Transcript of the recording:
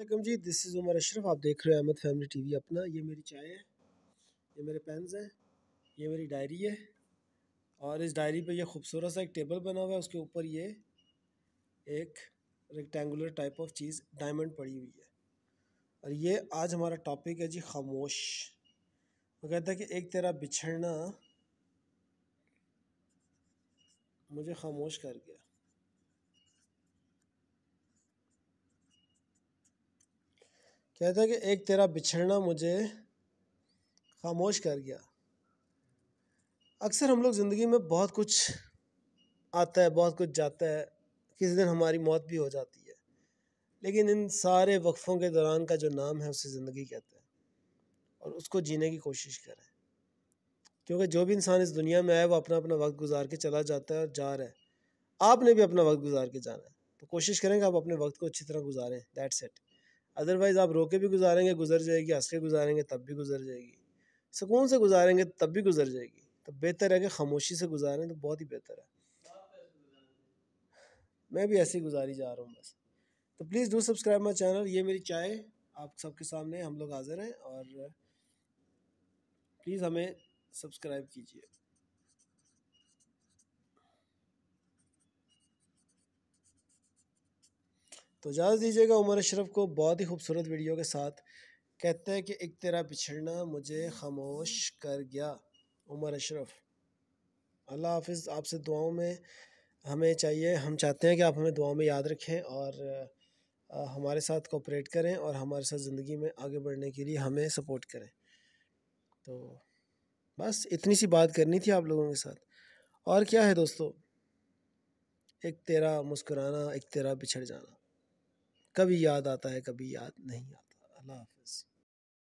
welcome ji this is Umar Ashraf आप देख रहे हो अहमद फैमिली टीवी अपना ये मेरी चाय है ये मेरे पेन्स हैं ये मेरी डायरी है और इस डायरी पे ये खूबसूरत सा एक टेबल बना हुआ है उसके ऊपर ये एक रेक्टेंगुलर टाइप ऑफ चीज़ डायमंड पड़ी हुई है और ये आज हमारा टॉपिक है जी खामोश वो कहता है कि एक तेरा बिछड़ना मुझे खामोश कर गया कहता है कि एक तेरा बिछड़ना मुझे खामोश कर गया अक्सर हम लोग ज़िंदगी में बहुत कुछ आता है बहुत कुछ जाता है किसी दिन हमारी मौत भी हो जाती है लेकिन इन सारे वक्फ़ों के दौरान का जो नाम है उसे ज़िंदगी कहते हैं और उसको जीने की कोशिश करें क्योंकि जो भी इंसान इस दुनिया में आए वो अपना अपना वक्त गुजार के चला जाता है और जा रहा है आपने भी अपना वक्त गुजार के जाना है तो कोशिश करें कि आप अपने वक्त को अच्छी तरह गुजारें दैट्स इट अदरवाइज़ आप रोके भी गुजारेंगे गुजर जाएगी हंस के गुजारेंगे तब भी गुजर जाएगी सुकून से गुजारेंगे तब भी गुजर जाएगी तो बेहतर है कि खामोशी से गुजारें तो बहुत ही बेहतर है मैं भी ऐसे ही गुजारी जा रहा हूँ बस तो please do subscribe my channel ये मेरी चाय आप सबके सामने हम लोग हाजिर हैं और प्लीज़ हमें सब्सक्राइब कीजिए तो इजाज़त दीजिएगा उमर अशरफ को बहुत ही खूबसूरत वीडियो के साथ कहते हैं कि एक तेरा पिछड़ना मुझे खामोश कर गया उमर अशरफ अल्लाह हाफिज़ आपसे दुआओं में हमें चाहिए हम चाहते हैं कि आप हमें दुआओं में याद रखें और हमारे साथ कोऑपरेट करें और हमारे साथ ज़िंदगी में आगे बढ़ने के लिए हमें सपोर्ट करें तो बस इतनी सी बात करनी थी आप लोगों के साथ और क्या है दोस्तों एक तेरा मुस्कुराना एक तेरा बिछड़ जाना कभी याद आता है कभी याद नहीं आता अल्लाह हाफिज़